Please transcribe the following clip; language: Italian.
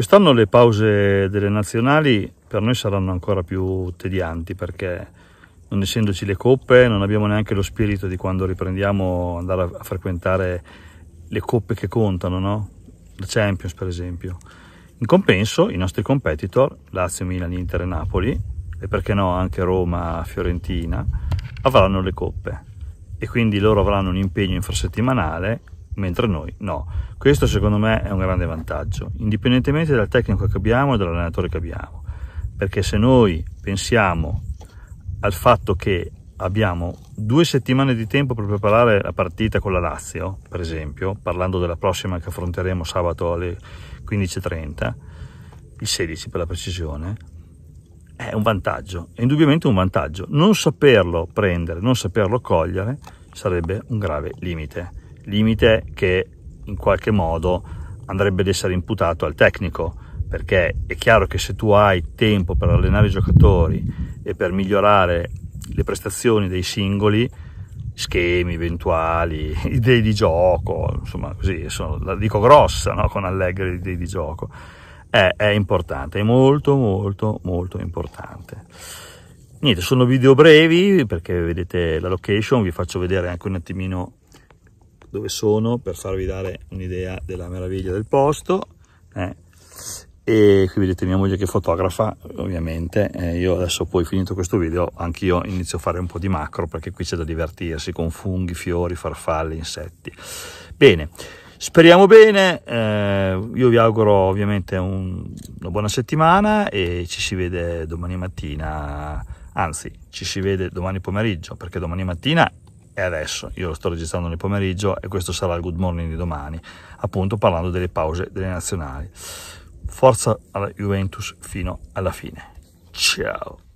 Quest'anno le pause delle nazionali per noi saranno ancora più tedianti perché non essendoci le coppe non abbiamo neanche lo spirito di quando riprendiamo andare a frequentare le coppe che contano, no? la Champions per esempio. In compenso i nostri competitor, Lazio, Milan, Inter e Napoli, e perché no anche Roma, Fiorentina, avranno le coppe e quindi loro avranno un impegno infrasettimanale mentre noi no. Questo secondo me è un grande vantaggio, indipendentemente dal tecnico che abbiamo e dall'allenatore che abbiamo, perché se noi pensiamo al fatto che abbiamo due settimane di tempo per preparare la partita con la Lazio, per esempio, parlando della prossima che affronteremo sabato alle 15.30, il 16 per la precisione, è un vantaggio, è indubbiamente un vantaggio. Non saperlo prendere, non saperlo cogliere sarebbe un grave limite limite che in qualche modo andrebbe ad essere imputato al tecnico, perché è chiaro che se tu hai tempo per allenare i giocatori e per migliorare le prestazioni dei singoli, schemi eventuali, idee di gioco, insomma così, sono, la dico grossa no? con Allegri idee di gioco, è, è, importante, è molto molto molto importante. Niente, sono video brevi perché vedete la location, vi faccio vedere anche un attimino dove sono per farvi dare un'idea della meraviglia del posto eh. e qui vedete mia moglie che fotografa ovviamente eh, io adesso poi finito questo video anch'io inizio a fare un po' di macro perché qui c'è da divertirsi con funghi, fiori, farfalle, insetti bene Speriamo bene, eh, io vi auguro ovviamente un, una buona settimana e ci si vede domani mattina, anzi ci si vede domani pomeriggio perché domani mattina è adesso. Io lo sto registrando nel pomeriggio e questo sarà il good morning di domani, appunto parlando delle pause delle nazionali. Forza alla Juventus fino alla fine. Ciao!